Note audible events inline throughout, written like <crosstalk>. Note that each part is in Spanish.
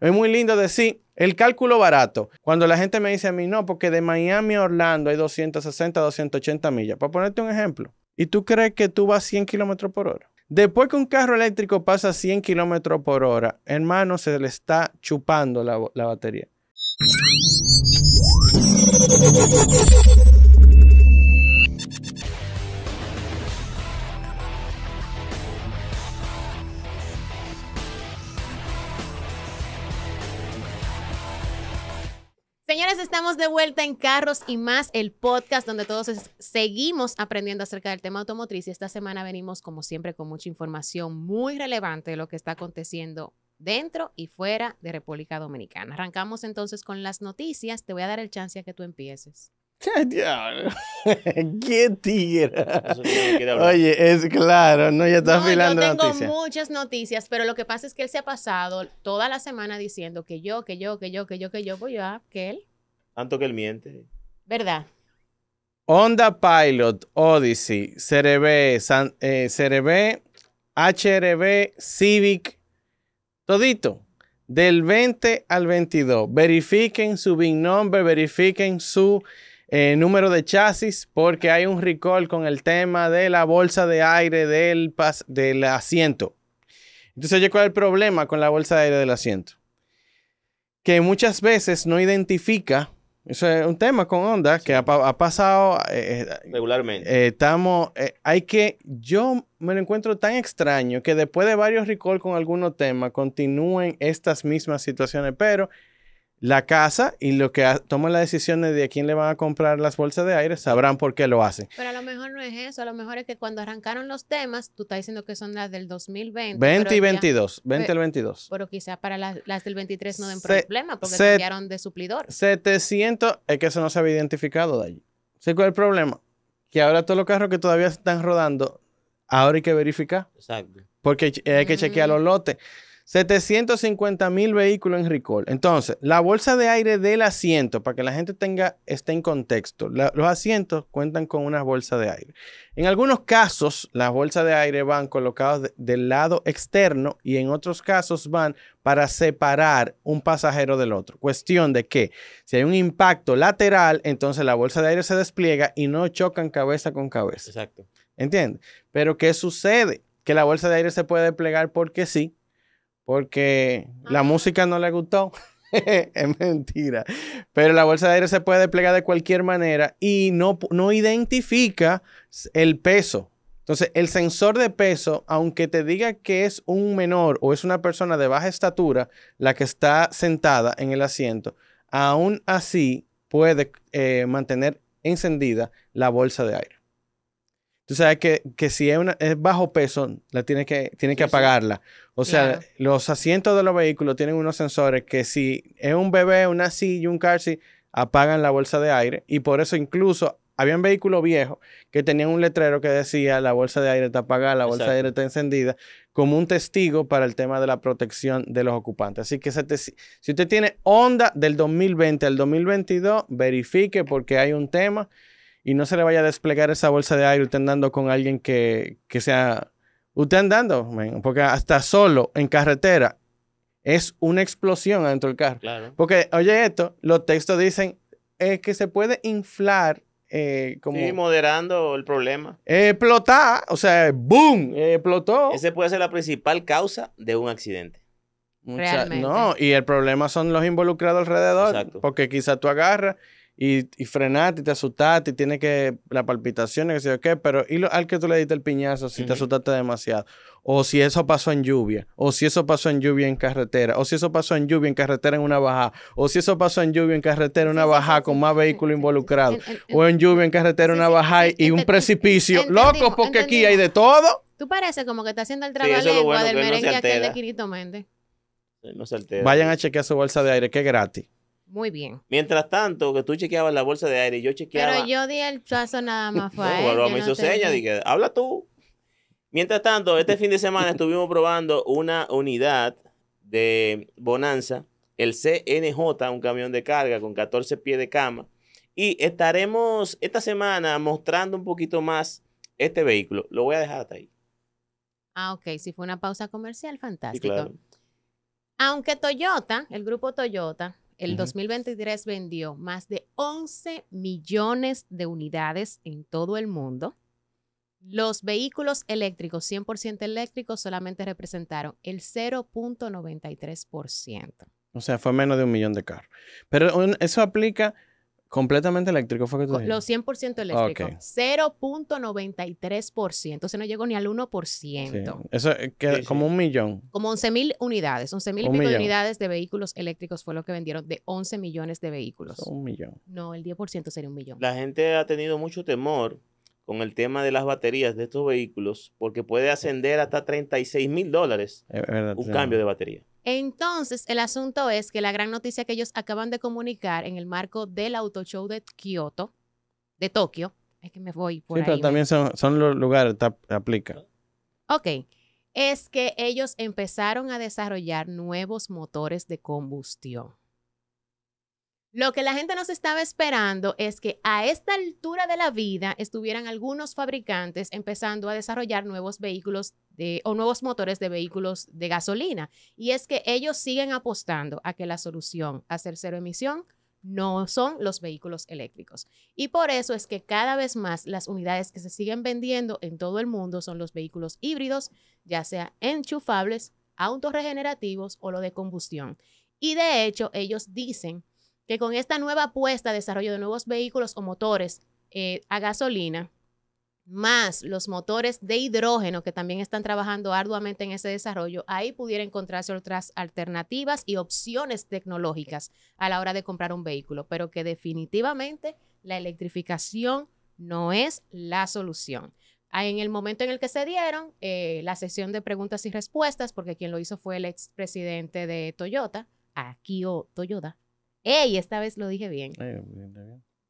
Es muy lindo decir el cálculo barato. Cuando la gente me dice a mí, no, porque de Miami a Orlando hay 260, 280 millas. Para ponerte un ejemplo. ¿Y tú crees que tú vas 100 kilómetros por hora? Después que un carro eléctrico pasa 100 kilómetros por hora, hermano, se le está chupando la, la batería. Señores, estamos de vuelta en Carros y más, el podcast donde todos seguimos aprendiendo acerca del tema automotriz y esta semana venimos como siempre con mucha información muy relevante de lo que está aconteciendo dentro y fuera de República Dominicana. Arrancamos entonces con las noticias, te voy a dar el chance a que tú empieces. <laughs> <laughs> ¡Qué tigre! Oye, es claro, no, ya está filando noticias. Yo tengo muchas noticias, pero lo que pasa es que él se ha pasado toda la semana diciendo que yo, que yo, que yo, que yo, que yo, voy a que él. Tanto que él miente. ¿Verdad? Honda Pilot, Odyssey, CRB, San, eh, CRB, HRB, Civic, todito. Del 20 al 22. Verifiquen su big number, verifiquen su eh, número de chasis, porque hay un recall con el tema de la bolsa de aire del, pas del asiento. Entonces, ¿cuál es el problema con la bolsa de aire del asiento? Que muchas veces no identifica eso es un tema con Honda que ha, pasado eh, eh, regularmente. estamos, hay que, yo me lo encuentro tan extraño que después de varios recall con algunos temas continúen estas mismas situaciones, pero la casa y lo que toman las decisiones de a quién le van a comprar las bolsas de aire sabrán por qué lo hacen. Pero a lo mejor no es eso, a lo mejor es que cuando arrancaron los temas, tú estás diciendo que son las del 2020. 20 y 22, 20 y 22. Pero quizá para las, del 23 no den problema porque cambiaron de suplidor. 700, es que eso no se había identificado de allí. ¿Sé cuál es el problema? Que ahora todos los carros que todavía están rodando, ahora hay que verificar. Exacto. Porque hay que chequear los lotes. 750 mil vehículos en recall. Entonces, la bolsa de aire del asiento, para que la gente tenga, esté en contexto, los asientos cuentan con una bolsa de aire. En algunos casos, las bolsas de aire van colocadas del lado externo y en otros casos van para separar un pasajero del otro. Cuestión de que si hay un impacto lateral, entonces la bolsa de aire se despliega y no chocan cabeza con cabeza. Exacto. ¿Entiendes? Pero ¿qué sucede? Que la bolsa de aire se puede desplegar porque sí, porque la ah. música no le gustó. <laughs> es mentira. Pero la bolsa de aire se puede desplegar de cualquier manera y no, no identifica el peso. Entonces, el sensor de peso, aunque te diga que es un menor o es una persona de baja estatura la que está sentada en el asiento, aún así puede eh, mantener encendida la bolsa de aire. Tú sabes que, si es, una, es, bajo peso, la tiene que, tiene que apagarla. O sea, los asientos de los vehículos tienen unos sensores que si es un bebé, una silla, un car apagan la bolsa de aire y por eso incluso había un vehículo viejo que tenía un letrero que decía la bolsa de aire está apagada, la bolsa de aire está encendida, como un testigo para el tema de la protección de los ocupantes. Así que si usted tiene onda del 2020 al 2022, verifique porque hay un tema y no se le vaya a desplegar esa bolsa de aire usted andando con alguien que, que sea Usted andando, porque hasta solo en carretera es una explosión dentro del carro. Porque, oye, esto, los textos dicen es eh, que se puede inflar. Eh, como sí, moderando el problema. Explotar, o sea, ¡boom! explotó. Ese puede ser la principal causa de un accidente. no, y el problema son los involucrados alrededor. Exacto. Porque quizás tú agarras y, y frenaste, y te asustaste, y tiene que la palpitación, y qué sé qué, pero y al que tú le diste el piñazo si te asustaste demasiado, o si eso pasó en lluvia, o si eso pasó en lluvia en carretera, o si eso pasó en lluvia en carretera en una bajada, o si eso pasó en lluvia en carretera en una bajada con más vehículos involucrados, o en lluvia en carretera en una bajada y un precipicio, loco, porque aquí hay de todo. Tú pareces como que estás haciendo el trabajo del merengue de Quirito Méndez. No se Vayan a chequear su bolsa de aire, que es gratis. Muy bien. Mientras tanto, que tú chequeabas la bolsa de aire yo chequeaba. Pero yo di el plazo nada <laughs> más fue. no, me hizo señas y dije, habla tú. Mientras tanto, este fin de semana <laughs> estuvimos probando una unidad de Bonanza, el CNJ, un camión de carga con 14 pies de cama. Y estaremos esta semana mostrando un poquito más este vehículo. Lo voy a dejar hasta ahí. Ah, ok. Si fue una pausa comercial, fantástico. Aunque Toyota, el grupo Toyota, el 2023 vendió más de 11 millones de unidades en todo el mundo. Los vehículos eléctricos, 100% eléctricos, solamente representaron el 0.93%. O sea, fue menos de un millón de carros. Pero eso aplica Completamente eléctrico fue que tú Lo 100% eléctrico. por 0.93%. Entonces no llegó ni al 1%. Eso eh, que, como un millón. Como 11.000 mil unidades. 11.000 mil unidades de vehículos eléctricos fue lo que vendieron de 11 millones de vehículos. un millón. No, el 10% sería un millón. La gente ha tenido mucho temor con el tema de las baterías de estos vehículos, porque puede ascender hasta 36 mil dólares un cambio de batería. Entonces, el asunto es que la gran noticia que ellos acaban de comunicar en el marco del Auto Show de Kioto, de Tokio, es que me voy por sí, Pero también son, son, los lugares, aplica. Ok. Es que ellos empezaron a desarrollar nuevos motores de combustión. Lo que la gente nos estaba esperando es que a esta altura de la vida estuvieran algunos fabricantes empezando a desarrollar nuevos vehículos de, o nuevos motores de vehículos de gasolina. Y es que ellos siguen apostando a que la solución a ser cero emisión no son los vehículos eléctricos. Y por eso es que cada vez más las unidades que se siguen vendiendo en todo el mundo son los vehículos híbridos, ya sea enchufables, autos o lo de combustión. Y de hecho, ellos dicen que con esta nueva apuesta de desarrollo de nuevos vehículos o motores eh, a gasolina, más los motores de hidrógeno que también están trabajando arduamente en ese desarrollo, ahí pudiera encontrarse otras alternativas y opciones tecnológicas a la hora de comprar un vehículo, pero que definitivamente la electrificación no es la solución. Ah, en el momento en el que se dieron eh, la sesión de preguntas y respuestas, porque quien lo hizo fue el expresidente de Toyota, Akio Toyoda, ¡Ey! Esta vez lo dije bien.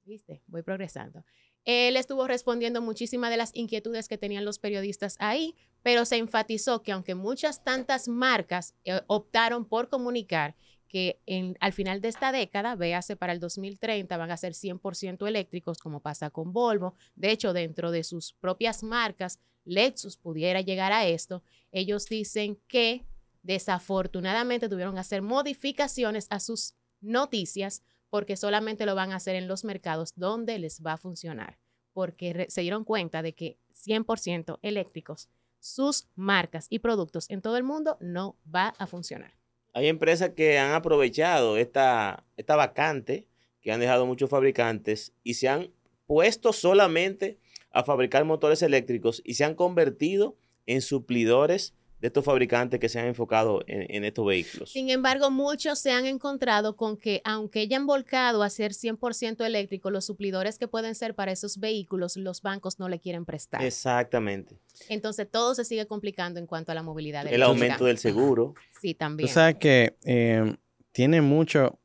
¿Viste? Voy progresando. Él estuvo respondiendo muchísimas de las inquietudes que tenían los periodistas ahí, pero se enfatizó que aunque muchas tantas marcas eh, optaron por comunicar que al final de esta década, véase para el 2030, van a ser 100% eléctricos, como pasa con Volvo. De hecho, dentro de sus propias marcas, Lexus pudiera llegar a esto. Ellos dicen que desafortunadamente tuvieron que hacer modificaciones a sus noticias porque solamente lo van a hacer en los mercados donde les va a funcionar, porque se dieron cuenta de que 100% eléctricos, sus marcas y productos en todo el mundo no va a funcionar. Hay empresas que han aprovechado esta, esta vacante, que han dejado muchos fabricantes y se han puesto solamente a fabricar motores eléctricos y se han convertido en suplidores de estos fabricantes que se han enfocado en, estos vehículos. Sin embargo, muchos se han encontrado con que, aunque hayan volcado a ser 100% eléctrico, los suplidores que pueden ser para esos vehículos, los bancos no le quieren prestar. Exactamente. Entonces, todo se sigue complicando en cuanto a la movilidad eléctrica. El aumento del seguro. <laughs> Sí, también. O sea que em, tiene mucho...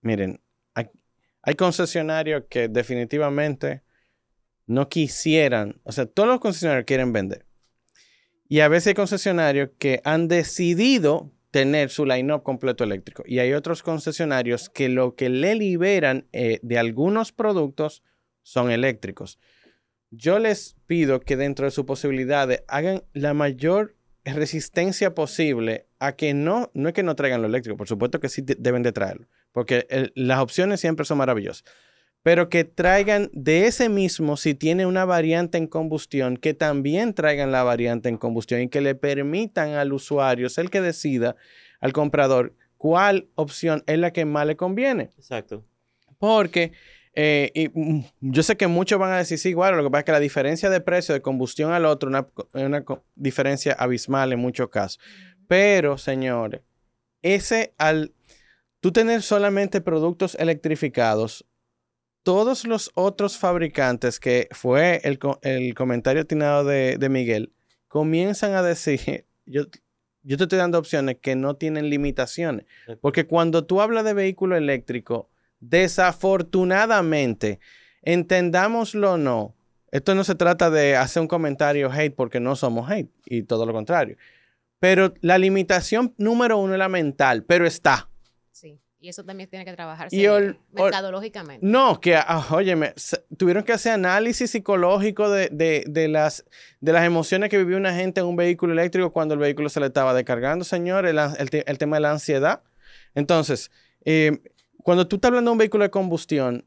Miren, hay, hay concesionarios que definitivamente no quisieran... O sea, todos los concesionarios quieren vender y a veces hay concesionarios que han decidido tener su line-up completo eléctrico. Y hay otros concesionarios que lo que le liberan eh, de algunos productos son eléctricos. Yo les pido que dentro de sus posibilidades hagan la mayor resistencia posible a que no, no es que no traigan lo eléctrico, por supuesto que sí deben de traerlo, porque eh, las opciones siempre son maravillosas pero que traigan de ese mismo, si tiene una variante en combustión, que también traigan la variante en combustión y que le permitan al usuario, es el que decida, al comprador, cuál opción es la que más le conviene. Exacto. Porque eh, mm, yo sé que muchos van a decir, sí, igual, lo que pasa es que la diferencia de precio de combustión al otro es una, diferencia abismal en muchos casos. Pero, señores, ese al tú tener solamente productos electrificados todos los otros fabricantes, que fue el, comentario atinado de, Miguel, comienzan a decir, <laughs> yo, yo te estoy dando opciones que no tienen limitaciones. Porque cuando tú hablas de vehículo eléctrico, desafortunadamente, entendámoslo no, esto no se trata de hacer un comentario hate porque no somos hate y todo lo contrario. Pero la limitación número uno es la mental, pero está. Y eso también tiene que trabajarse y mercadológicamente. no, que, oye ah, óyeme, tuvieron que hacer análisis psicológico de, las, de las emociones que vivió una gente en un vehículo eléctrico cuando el vehículo se le estaba descargando, señor, el, tema de la ansiedad. Entonces, em, cuando tú estás hablando de un vehículo de combustión,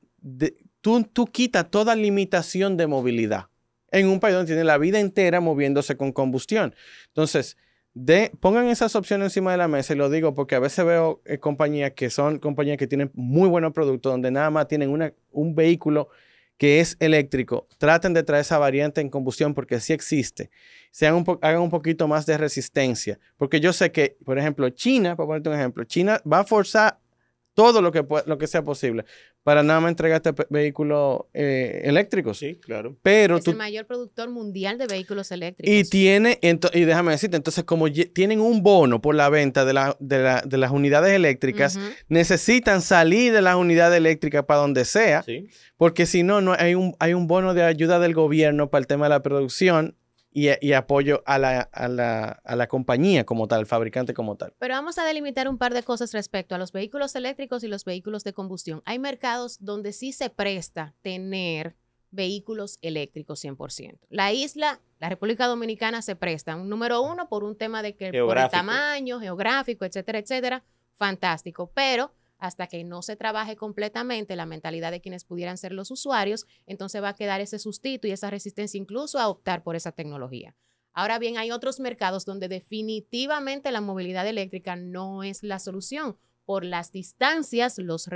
tú, tú quitas toda limitación de movilidad en un país donde tiene la vida entera moviéndose con combustión. Entonces, de, pongan esas opciones encima de la mesa y lo digo porque a veces veo eh, compañías que son compañías que tienen muy buenos productos, donde nada más tienen un vehículo que es eléctrico. Traten de traer esa variante en combustión porque sí existe. Sean un hagan un poquito más de resistencia. Porque yo sé que, por ejemplo, China, para ponerte un ejemplo, China va a forzar todo lo que, lo que sea posible para nada me entregaste vehículos eh, eléctricos. Sí, claro. Pero es el mayor productor mundial de vehículos eléctricos. Y tiene, y déjame decirte, entonces como tienen un bono por la venta de, de, las unidades eléctricas, necesitan salir de las unidades eléctricas para donde sea, porque si no, no hay un, hay un bono de ayuda del gobierno para el tema de la producción eh, y, apoyo a la, a, la, compañía como tal, al fabricante como tal. Pero vamos a delimitar un par de cosas respecto a los vehículos eléctricos y los vehículos de combustión. Hay mercados donde sí se presta tener vehículos eléctricos 100%. La isla, la República Dominicana se presta, un número uno, por un tema de que por el tamaño, geográfico, etcétera, etcétera, fantástico, pero hasta que no se trabaje completamente la mentalidad de quienes pudieran ser los usuarios, entonces va a quedar ese sustituto y esa resistencia incluso a optar por esa tecnología. Ahora bien, hay otros mercados donde definitivamente la movilidad eléctrica no es la solución por las distancias, los,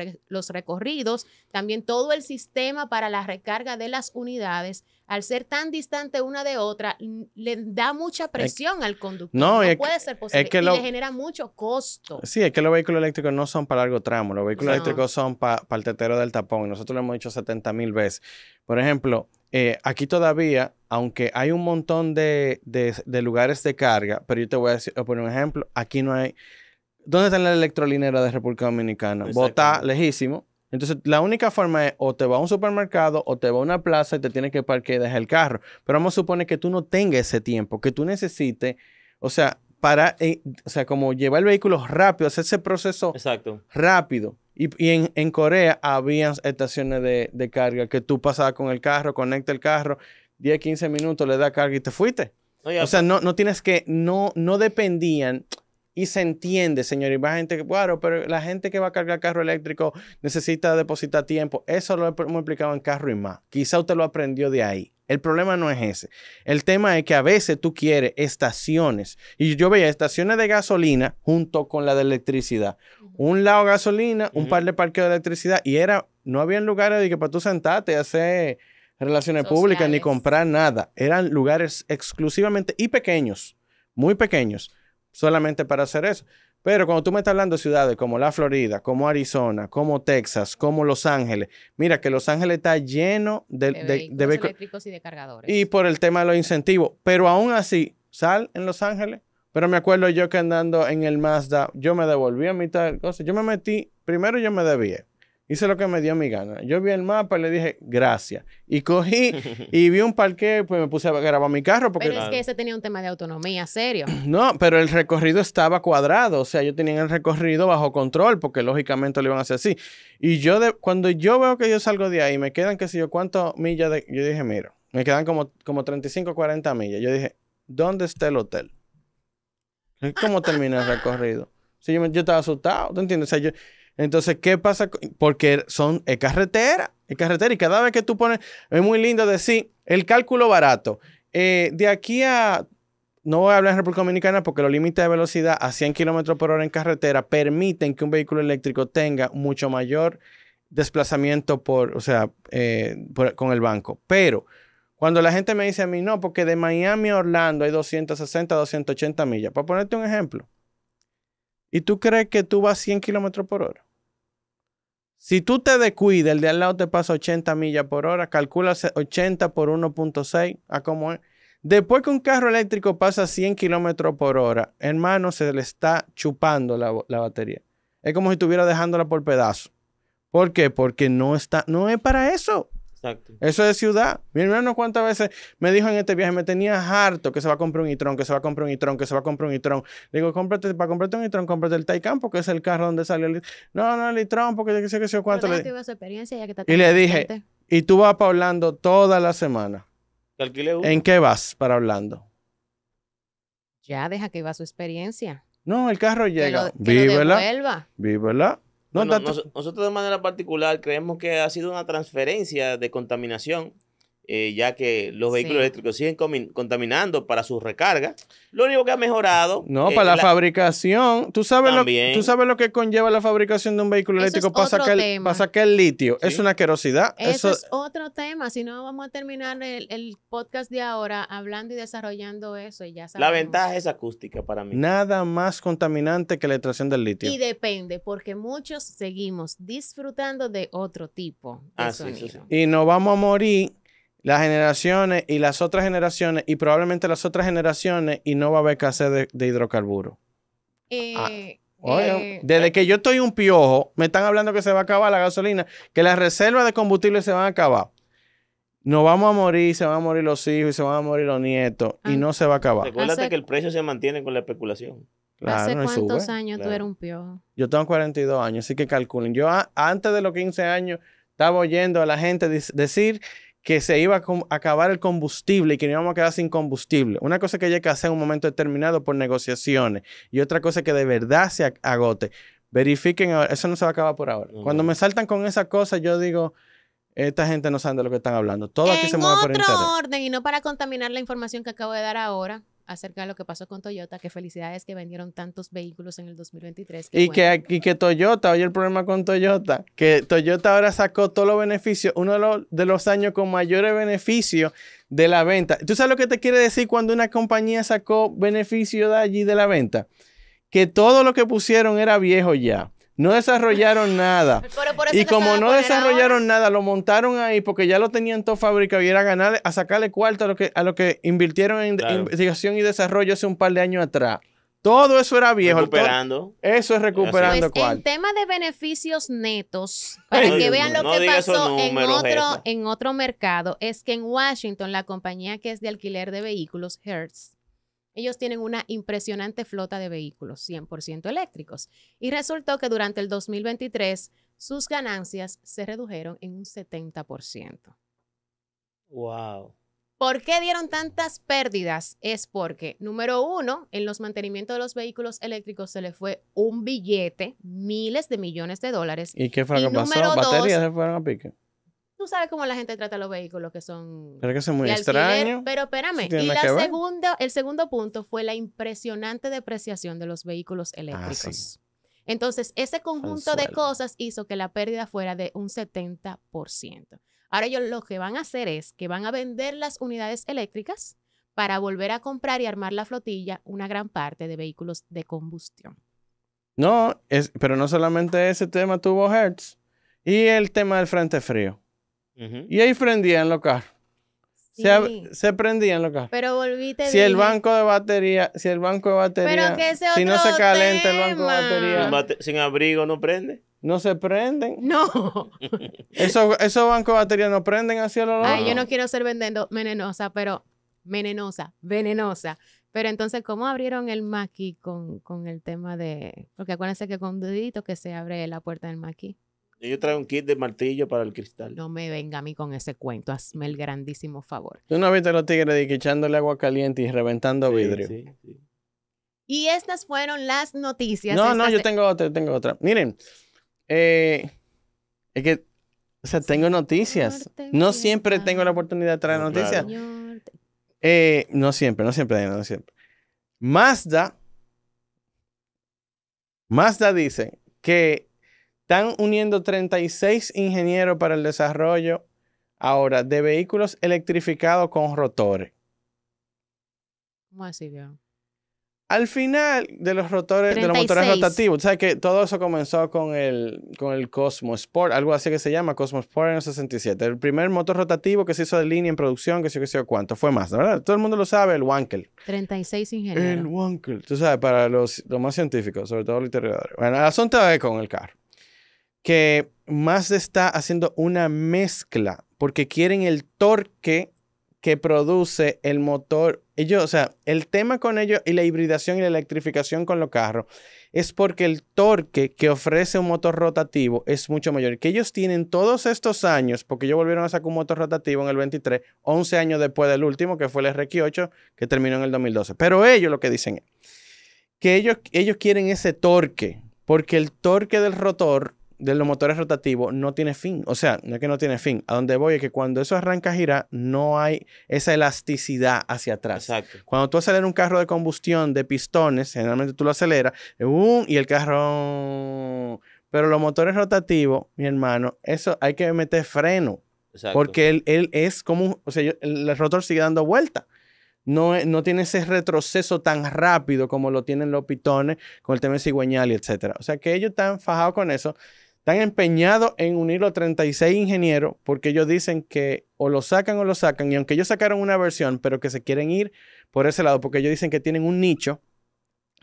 recorridos, también todo el sistema para la recarga de las unidades, al ser tan distante una de otra, le da mucha presión al conductor. No, no puede ser posible. le genera mucho costo. Sí, es que los vehículos eléctricos no son para largo tramo. Los vehículos eléctricos son para el tetero del tapón. Nosotros lo hemos dicho 70 mil veces. Por ejemplo, eh, aquí todavía, aunque hay un montón de, lugares de carga, pero yo te voy a, decir, eh, por un ejemplo, aquí no hay ¿Dónde está la electrolinera de República Dominicana? Botá, lejísimo. Entonces, la única forma es o te va a un supermercado o te va a una plaza y te tienes que parquear y dejar el carro. Pero vamos a suponer que tú no tengas ese tiempo, que tú necesites, o sea, para, eh, o sea, como llevar el vehículo rápido, hacer ese proceso Exacto. rápido. Y, en, Corea habían estaciones de, carga que tú pasabas con el carro, conecta el carro, 10, 15 minutos, le da carga y te fuiste. o sea, no, no tienes que, no, no dependían y se entiende, señor. Y va gente que, claro, pero la gente que va a cargar carro eléctrico necesita depositar tiempo. Eso lo hemos explicado en Carro y más. Quizá usted lo aprendió de ahí. El problema no es ese. El tema es que a veces tú quieres estaciones. Y yo veía estaciones de gasolina junto con la de electricidad. Un lado gasolina, un par de parques de electricidad. Y era, no había lugares de que para tú sentarte y hacer relaciones públicas ni comprar nada. Eran lugares exclusivamente y pequeños, muy pequeños solamente para hacer eso. Pero cuando tú me estás hablando de ciudades como la Florida, como Arizona, como Texas, como Los Ángeles, mira que Los Ángeles está lleno de, vehículos eléctricos y de cargadores. Y por el tema de los incentivos. Pero aún así, sal en Los Ángeles. Pero me acuerdo yo que andando en el Mazda, yo me devolví a mitad de cosas. Yo me metí, primero yo me debía. Hice lo que me dio mi gana. Yo vi el mapa y le dije, gracias. Y cogí <laughs> y vi un parque, pues me puse a grabar mi carro. Porque, pero es que ese tenía un tema de autonomía, serio. <clears throat> No, pero el recorrido estaba cuadrado. O sea, yo tenía el recorrido bajo control porque lógicamente lo iban a hacer así. Y yo, de, cuando yo veo que yo salgo de ahí, me quedan, qué sé yo, cuántas millas de, Yo dije, mira, me quedan como, como 35, 40 millas. Yo dije, ¿dónde está el hotel? ¿Cómo termina el recorrido? si yo, estaba asustado, entiendes? O sea, yo entonces, ¿qué pasa? Porque son carretera, carretera. Y cada vez que tú pones, es muy lindo decir, el cálculo barato. Eh, de aquí a, no voy a hablar en República Dominicana porque los límites de velocidad a 100 kilómetros por hora en carretera permiten que un vehículo eléctrico tenga mucho mayor desplazamiento por, o sea, eh, con el banco. Pero cuando la gente me dice a mí, no, porque de Miami a Orlando hay 260, 280 millas, para ponerte un ejemplo, ¿y tú crees que tú vas 100 kilómetros por hora? Si tú te descuides, el de al lado te pasa 80 millas por hora, calcula 80 por 1.6, a cómo Después que un carro eléctrico pasa 100 kilómetros por hora, hermano, se le está chupando la, la, batería. Es como si estuviera dejándola por pedazo. ¿Por qué? Porque no está, no es para eso. Exacto. Eso es ciudad. Mi hermano cuántas veces me dijo en este viaje, me tenía harto que se va a comprar un e-tron que se va a comprar un e-tron que se va a comprar un le Digo, cómprate, para comprarte un e-tron cómprate el Taycan porque es el carro donde sale el No, no, el e-tron porque yo sé que sé cuánto. Le... su experiencia ya que y le dije, y tú vas para hablando toda la semana. ¿En qué vas para hablando? Ya deja que va su experiencia. No, el carro llega. Víbela. vívela. vívela nosotros de manera particular creemos que ha sido una transferencia de contaminación eh, ya que los vehículos eléctricos siguen contaminando para su recarga Lo único que ha mejorado. No, para la, fabricación. ¿Tú sabes, lo, tú sabes lo que conlleva la fabricación de un vehículo eléctrico para sacar, el litio. Es una querosidad. Eso, es otro tema. Si no, vamos a terminar el, podcast de ahora hablando y desarrollando eso. ya La ventaja es acústica para mí. Nada más contaminante que la extracción del litio. Y depende, porque muchos seguimos disfrutando de otro tipo ah, Y no vamos a morir las generaciones y las otras generaciones y probablemente las otras generaciones y no va a haber escasez de, de hidrocarburos. Ah, desde que yo estoy un piojo, me están hablando que se va a acabar la gasolina, que las reservas de combustible se van a acabar. Nos vamos a morir, se van a morir los hijos y se van a morir los nietos y ah, no se va a acabar. Recuérdate que el precio se mantiene con la especulación. Claro, ¿Hace cuántos años tú eres un piojo? Yo tengo 42 años, así que calculen. Yo antes de los 15 años estaba oyendo a la gente decir que se iba a acabar el combustible y que no íbamos a quedar sin combustible. Una cosa que haya que hacer en un momento determinado por negociaciones y otra cosa que de verdad se agote. Verifiquen, ah, eso no se va a acabar por ahora. Cuando me saltan con esa cosa, yo digo, esta gente no sabe de lo que están hablando. Todo aquí se mueve por otro orden, y no para contaminar la información que acabo de dar ahora, acerca de lo que pasó con Toyota, que felicidades que vendieron tantos vehículos en el 2023. y, que, aquí que Toyota, oye el problema con Toyota, que Toyota ahora sacó todos los beneficios, uno de los, de los años con mayores beneficios de la venta. ¿Tú sabes lo que te quiere decir cuando una compañía sacó beneficio de allí de la venta? Que todo lo que pusieron era viejo ya. No desarrollaron nada. <laughs> y como no desarrollaron nada, lo montaron ahí porque ya lo tenían todo fabricado y era ganar, a sacarle cuarto a lo que, a lo que invirtieron en investigación y desarrollo hace un par de años atrás. Todo eso era viejo. Recuperando. eso es recuperando pues, En tema de beneficios netos, <laughs> para que vean lo que pasó otro, en otro mercado, es que en Washington la compañía que es de alquiler de vehículos, Hertz, ellos tienen una impresionante flota de vehículos 100% eléctricos y resultó que durante el 2023 sus ganancias se redujeron en un 70%. ¡Wow! ¿Por qué dieron tantas pérdidas? Es porque, número uno, en los mantenimientos de los vehículos eléctricos se le fue un billete, miles de millones de dólares. ¿Y qué fue lo que pasó? ¿Baterías se fueron a pique? tú sabes cómo la gente trata los vehículos que son. Pero que son muy extraños. Pero espérame. Y el segundo punto fue la impresionante depreciación de los vehículos ah, eléctricos. Entonces, ese conjunto de cosas hizo que la pérdida fuera de un 70%. Ahora ellos lo que van a hacer es que van a vender las unidades eléctricas para volver a comprar y armar la flotilla una gran parte de vehículos de combustión. No, es, pero no solamente ese tema tuvo Hertz y el tema del frente frío. Y ahí prendían los carros. Se, prendían los carros. Pero volviste. Si el banco de batería, si el banco de batería, si no se calienta el banco de batería, sin, abrigo no prende. No se prenden. No. <laughs> Esos, eso bancos de batería no prenden hacia el largo. Ay, yo no quiero ser vendendo, venenosa, pero venenosa, venenosa. Pero entonces, ¿cómo abrieron el maquis con, con, el tema de...? Porque acuérdense que con dedito que se abre la puerta del maquis. Yo traigo un kit de martillo para el cristal. No me venga a mí con ese cuento. Hazme el grandísimo favor. ¿Tú no viste a los tigres echándole agua caliente y reventando vidrio? Y estas fueron las noticias. No, no, yo tengo otra, tengo otra. Miren, eh, es que, o sea, tengo noticias. No siempre tengo la oportunidad de traer noticias. Eh, no siempre, no siempre, no siempre. Mazda, Mazda dice que están uniendo 36 ingenieros para el desarrollo ahora de vehículos electrificados con rotores. ¿Cómo así, Al final de los rotores, de los motores rotativos, sabes que todo eso comenzó con el, con el Cosmo Sport, algo así que se llama Cosmo Sport en el 67. El primer motor rotativo que se hizo de línea en producción, que se hizo cuánto, fue más, ¿verdad? Todo el mundo lo sabe, el Wankel. 36 ingenieros. El Wankel, tú sabes, para los, más científicos, sobre todo los literarios. Bueno, el asunto es con el carro que más está haciendo una mezcla porque quieren el torque que produce el motor. Ellos, o sea, el tema con ellos y la hibridación y la electrificación con los carros es porque el torque que ofrece un motor rotativo es mucho mayor. Que ellos tienen todos estos años, porque ellos volvieron a sacar un motor rotativo en el 23, 11 años después del último, que fue el rq 8 que terminó en el 2012. Pero ellos lo que dicen es que ellos, ellos quieren ese torque, porque el torque del rotor de los motores rotativos no tiene fin. O sea, no es que no tiene fin. A donde voy es que cuando eso arranca a girar, no hay esa elasticidad hacia atrás. Exacto. Cuando tú aceleras un carro de combustión de pistones, generalmente tú lo aceleras ¡um! y el carro. Pero los motores rotativos, mi hermano, eso hay que meter freno. Exacto. Porque él, es como. O sea, el, rotor sigue dando vuelta No, no, tiene ese retroceso tan rápido como lo tienen los pitones con el tema de cigüeñal y etcétera. O sea que ellos están fajados con eso. Están empeñados en unir los 36 ingenieros porque ellos dicen que o lo sacan o lo sacan. Y aunque ellos sacaron una versión, pero que se quieren ir por ese lado porque ellos dicen que tienen un nicho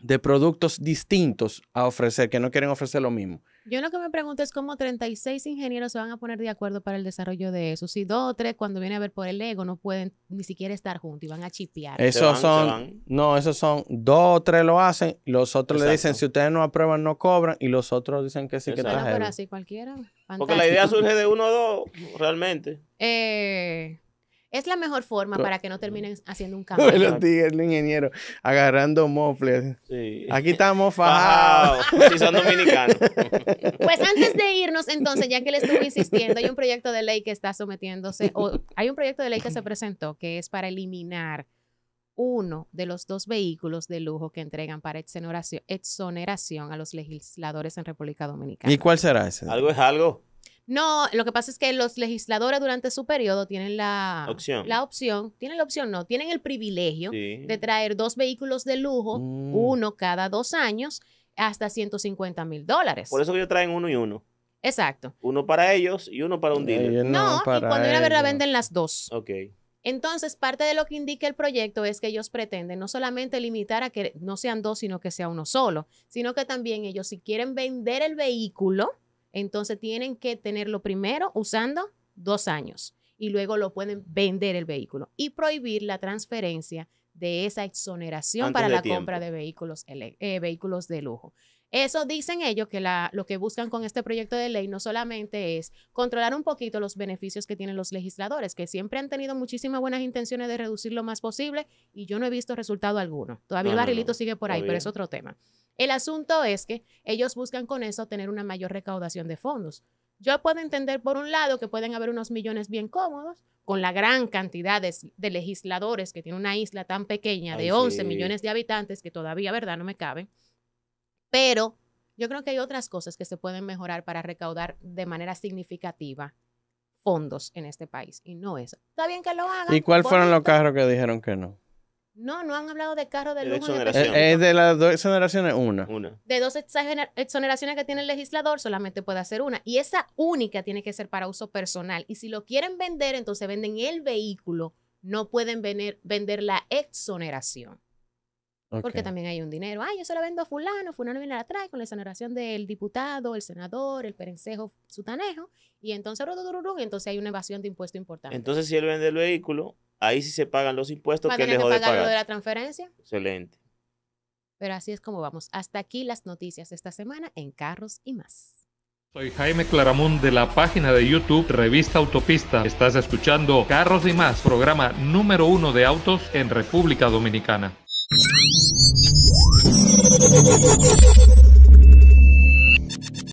de productos distintos a ofrecer, que no quieren ofrecer lo mismo. Yo lo que me pregunto es cómo 36 ingenieros se van a poner de acuerdo para el desarrollo de eso. Si dos o tres, cuando viene a ver por el ego, no pueden ni siquiera estar juntos y van a chipear. Esos son, no, esos son dos o tres lo hacen, los otros le dicen, si ustedes no aprueban, no cobran, y los otros dicen que sí que trajeron. cualquiera. Porque la idea surge de uno o dos, realmente. Eh, es la mejor forma para que no terminen haciendo un <laughs> cambio. Los tigres, el ingeniero, agarrando mofles. Aquí estamos fajados. Si son dominicanos. <laughs> Pues antes de irnos, entonces, ya que le estuve insistiendo, hay un proyecto de ley que está sometiéndose, o hay un proyecto de ley que se presentó que es para eliminar uno de los dos vehículos de lujo que entregan para exoneración, exoneración a los legisladores en República Dominicana. ¿Y cuál será ese? Algo es algo. No, lo que pasa es que los legisladores durante su periodo tienen la opción, la opción tienen la opción, no, tienen el privilegio de traer dos vehículos de lujo, mm. uno cada dos años, hasta 150 mil dólares. Por eso que ellos traen uno y uno. Exacto. Uno para ellos y uno para un día. No, y cuando una verdad venden las dos. Ok. Entonces, parte de lo que indica el proyecto es que ellos pretenden no solamente limitar a que no sean dos, sino que sea uno solo, sino que también ellos, si quieren vender el vehículo, entonces tienen que tenerlo primero usando dos años y luego lo pueden vender el vehículo y prohibir la transferencia de esa exoneración para la compra de vehículos, eh, vehículos de lujo. Eso dicen ellos que lo que buscan con este proyecto de ley no solamente es controlar un poquito los beneficios que tienen los legisladores, que siempre han tenido muchísimas buenas intenciones de reducir lo más posible y yo no he visto resultado alguno. Todavía el barrilito sigue por ahí, pero es otro tema. El asunto es que ellos buscan con eso tener una mayor recaudación de fondos. Yo puedo entender, por un lado, que pueden haber unos millones bien cómodos, con la gran cantidad de, legisladores que tiene una isla tan pequeña de 11 millones de habitantes, que todavía, ¿verdad?, no me cabe, Pero yo creo que hay otras cosas que se pueden mejorar para recaudar de manera significativa fondos en este país, y no eso. Está bien que lo hagan. ¿Y cuáles fueron los carros que dijeron que no? No, no han hablado de carro de, lujo. es de las dos exoneraciones, una. una. De dos exoneraciones que tiene el legislador, solamente puede hacer una. Y esa única tiene que ser para uso personal. Y si lo quieren vender, entonces venden el vehículo. No pueden vender, vender la exoneración. Porque también hay un dinero. Ay, yo se la vendo a fulano, fulano viene a la trae con la exoneración del diputado, el senador, el perencejo, sutanejo. Y entonces, y entonces hay una evasión de impuesto importante. Entonces, si él vende el vehículo, ahí sí se pagan los impuestos que dejó de pagar. lo de la transferencia? Excelente. Pero así es como vamos. Hasta aquí las noticias de esta semana en Carros y más. Soy Jaime Claramón de la página de YouTube Revista Autopista. Estás escuchando Carros y más, programa número uno de autos en República Dominicana.